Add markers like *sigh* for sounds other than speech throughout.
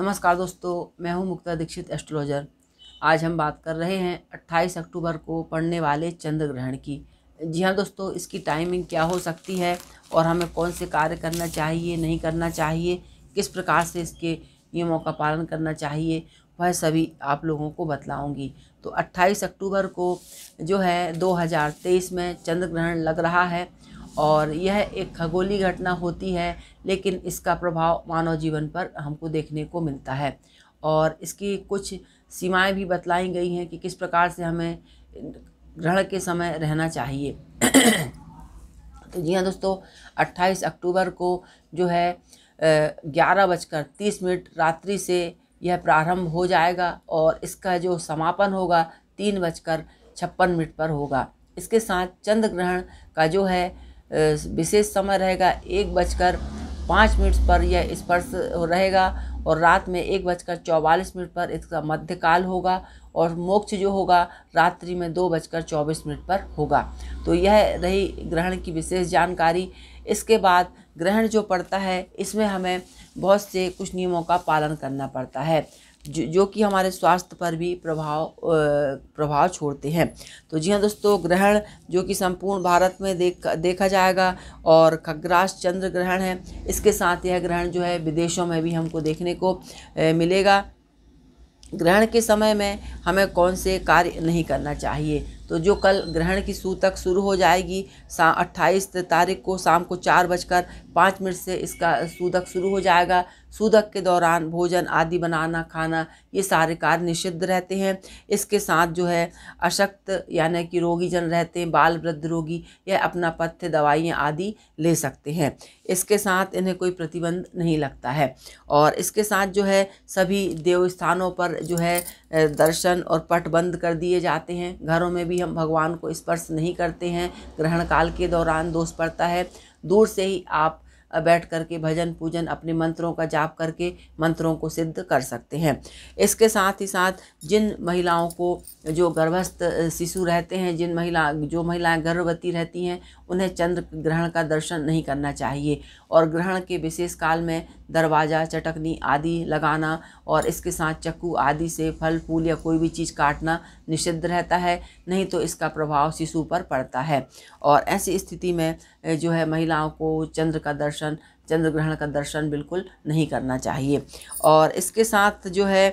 नमस्कार दोस्तों मैं हूं मुक्ता दीक्षित एस्ट्रोलॉजर आज हम बात कर रहे हैं 28 अक्टूबर को पड़ने वाले चंद्र ग्रहण की जी हाँ दोस्तों इसकी टाइमिंग क्या हो सकती है और हमें कौन से कार्य करना चाहिए नहीं करना चाहिए किस प्रकार से इसके नियमों का पालन करना चाहिए वह सभी आप लोगों को बतलाऊँगी तो अट्ठाईस अक्टूबर को जो है दो में चंद्र ग्रहण लग रहा है और यह एक खगोली घटना होती है लेकिन इसका प्रभाव मानव जीवन पर हमको देखने को मिलता है और इसकी कुछ सीमाएं भी बतलाई गई हैं कि किस प्रकार से हमें ग्रहण के समय रहना चाहिए *clears throat* तो जी हाँ दोस्तों 28 अक्टूबर को जो है ग्यारह बजकर तीस मिनट रात्रि से यह प्रारंभ हो जाएगा और इसका जो समापन होगा तीन बजकर छप्पन मिनट पर होगा इसके साथ चंद्र ग्रहण का जो है विशेष समय रहेगा एक बजकर पाँच मिनट पर यह स्पर्श रहेगा और रात में एक बजकर चौवालीस मिनट पर इसका मध्यकाल होगा और मोक्ष जो होगा रात्रि में दो बजकर चौबीस मिनट पर होगा तो यह रही ग्रहण की विशेष जानकारी इसके बाद ग्रहण जो पड़ता है इसमें हमें बहुत से कुछ नियमों का पालन करना पड़ता है जो जो कि हमारे स्वास्थ्य पर भी प्रभाव प्रभाव छोड़ते हैं तो जी हाँ दोस्तों ग्रहण जो कि संपूर्ण भारत में देख देखा जाएगा और खग्रास चंद्र ग्रहण है इसके साथ यह ग्रहण जो है विदेशों में भी हमको देखने को मिलेगा ग्रहण के समय में हमें कौन से कार्य नहीं करना चाहिए तो जो कल ग्रहण की सूतक शुरू हो जाएगी सा अट्ठाईस तारीख को शाम को चार बजकर पाँच मिनट से इसका सूदक शुरू हो जाएगा सूदक के दौरान भोजन आदि बनाना खाना ये सारे कार्य निषिद्ध रहते हैं इसके साथ जो है अशक्त यानी कि रोगी जन रहते हैं बाल वृद्ध रोगी यह अपना पथ्य दवाइयाँ आदि ले सकते हैं इसके साथ इन्हें कोई प्रतिबंध नहीं लगता है और इसके साथ जो है सभी देव स्थानों पर जो है दर्शन और पट बंद कर दिए जाते हैं घरों में भी भी हम भगवान को स्पर्श नहीं करते हैं ग्रहण काल के दौरान दोष पड़ता है दूर से ही आप बैठ करके भजन पूजन अपने मंत्रों का जाप करके मंत्रों को सिद्ध कर सकते हैं इसके साथ ही साथ जिन महिलाओं को जो गर्भस्थ शिशु रहते हैं जिन महिला जो महिलाएं गर्भवती रहती हैं उन्हें चंद्र ग्रहण का दर्शन नहीं करना चाहिए और ग्रहण के विशेष काल में दरवाज़ा चटकनी आदि लगाना और इसके साथ चक्कू आदि से फल फूल या कोई भी चीज़ काटना निषिद्ध रहता है नहीं तो इसका प्रभाव शिशु पर पड़ता है और ऐसी स्थिति में जो है महिलाओं को चंद्र का दर्शन चंद्र ग्रहण का दर्शन बिल्कुल नहीं करना चाहिए और इसके साथ जो है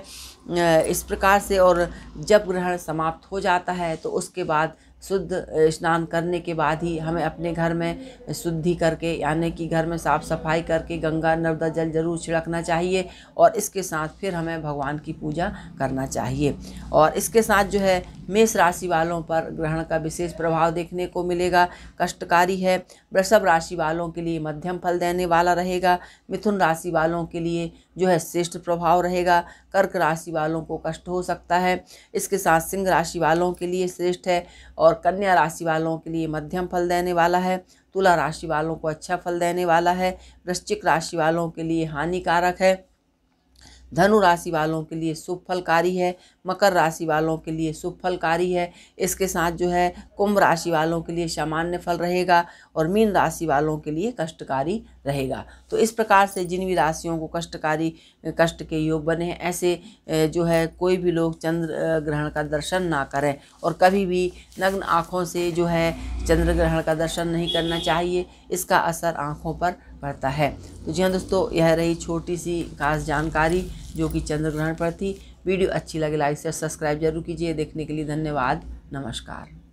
इस प्रकार से और जब ग्रहण समाप्त हो जाता है तो उसके बाद शुद्ध स्नान करने के बाद ही हमें अपने घर में शुद्धि करके यानी कि घर में साफ़ सफाई करके गंगा नर्मदा जल जरूर छिड़कना चाहिए और इसके साथ फिर हमें भगवान की पूजा करना चाहिए और इसके साथ जो है मेष राशि वालों पर ग्रहण का विशेष प्रभाव देखने को मिलेगा कष्टकारी है वृषभ राशि वालों के लिए मध्यम फल देने वाला रहेगा मिथुन राशि वालों के लिए जो है श्रेष्ठ प्रभाव रहेगा कर्क राशि वालों को कष्ट हो सकता है इसके साथ सिंह राशि वालों के लिए श्रेष्ठ है और और कन्या राशि वालों के लिए मध्यम फल देने वाला है तुला राशि वालों को अच्छा फल देने वाला है वृश्चिक राशि वालों के लिए हानिकारक है धनु राशि वालों के लिए शुभ फलकारी है मकर राशि वालों के लिए शुभ फलकारी है इसके साथ जो है कुंभ राशि वालों के लिए सामान्य फल रहेगा और मीन राशि वालों के लिए कष्टकारी रहेगा तो इस प्रकार से जिन भी राशियों को कष्टकारी कष्ट के योग बने हैं ऐसे जो है कोई भी लोग चंद्र ग्रहण का दर्शन ना करें और कभी भी नग्न आँखों से जो है चंद्र ग्रहण का दर्शन नहीं करना चाहिए इसका असर आँखों पर पड़ता है तो जी हाँ दोस्तों यह रही छोटी सी खास जानकारी जो कि चंद्र ग्रहण पर थी वीडियो अच्छी लगे लाइक शेयर सब्सक्राइब जरूर कीजिए देखने के लिए धन्यवाद नमस्कार